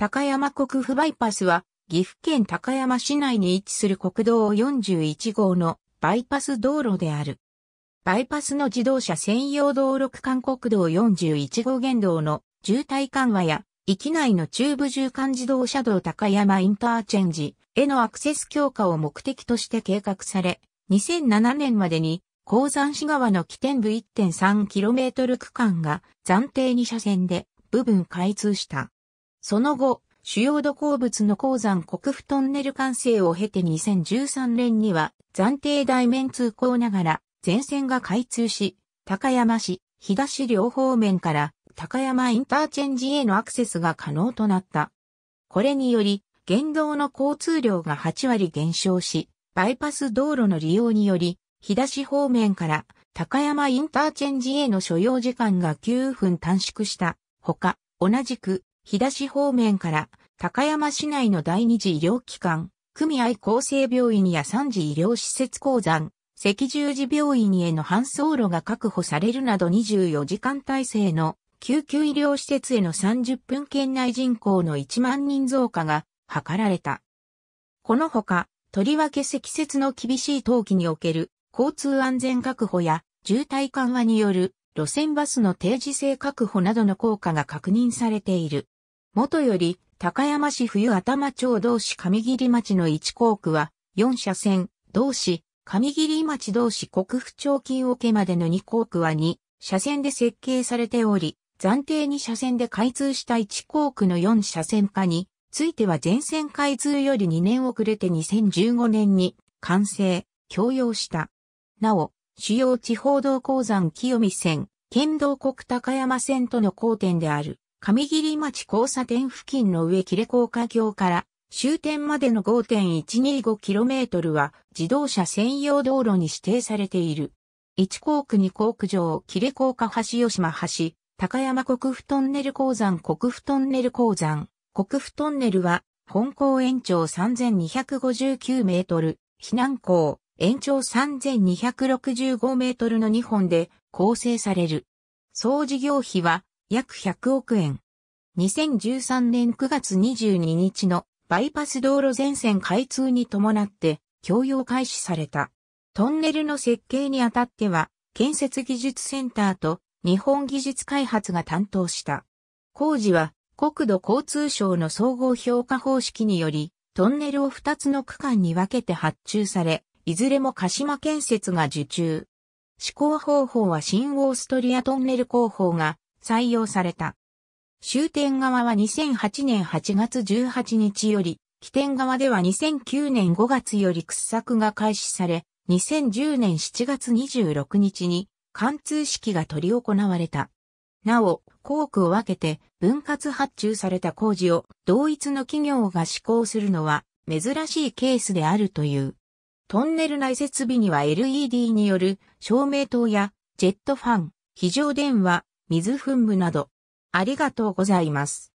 高山国府バイパスは、岐阜県高山市内に位置する国道41号のバイパス道路である。バイパスの自動車専用道路区間国道41号原道の渋滞緩和や、域内の中部縦貫自動車道高山インターチェンジへのアクセス強化を目的として計画され、2007年までに鉱山市側の起点部 1.3km 区間が暫定2車線で部分開通した。その後、主要土鉱物の鉱山国府トンネル完成を経て2013年には暫定大面通行ながら全線が開通し、高山市、東両方面から高山インターチェンジへのアクセスが可能となった。これにより、原道の交通量が8割減少し、バイパス道路の利用により、東方面から高山インターチェンジへの所要時間が9分短縮した。ほか、同じく日田市方面から高山市内の第二次医療機関、組合厚生病院や三次医療施設鉱山、赤十字病院への搬送路が確保されるなど24時間体制の救急医療施設への30分圏内人口の1万人増加が図られた。このほか、とりわけ積雪の厳しい冬季における交通安全確保や渋滞緩和による路線バスの定時制確保などの効果が確認されている。元より、高山市冬頭町同市上切町の一工区は、四車線、同市、上切町同市国府町金桶までの二工区は二、車線で設計されており、暫定二車線で開通した一工区の四車線化については全線開通より2年遅れて2015年に完成、供用した。なお、主要地方道鉱山清見線、県道国高山線との交点である。上切町交差点付近の上切れ高架橋から終点までの 5.125km は自動車専用道路に指定されている。一高区二高区上、切れ高架橋吉間橋、高山国府トンネル鉱山国府トンネル鉱山、国府トンネルは本港延長3259メートル、避難港延長3265メートルの2本で構成される。総事業費は約100億円。2013年9月22日のバイパス道路全線開通に伴って供用開始された。トンネルの設計にあたっては、建設技術センターと日本技術開発が担当した。工事は国土交通省の総合評価方式により、トンネルを2つの区間に分けて発注され、いずれも鹿島建設が受注。施工方法は新オーストリアトンネル工法が採用された。終点側は2008年8月18日より、起点側では2009年5月より掘削が開始され、2010年7月26日に貫通式が取り行われた。なお、工区を分けて分割発注された工事を同一の企業が施行するのは珍しいケースであるという。トンネル内設備には LED による照明灯やジェットファン、非常電話、水噴霧など。ありがとうございます。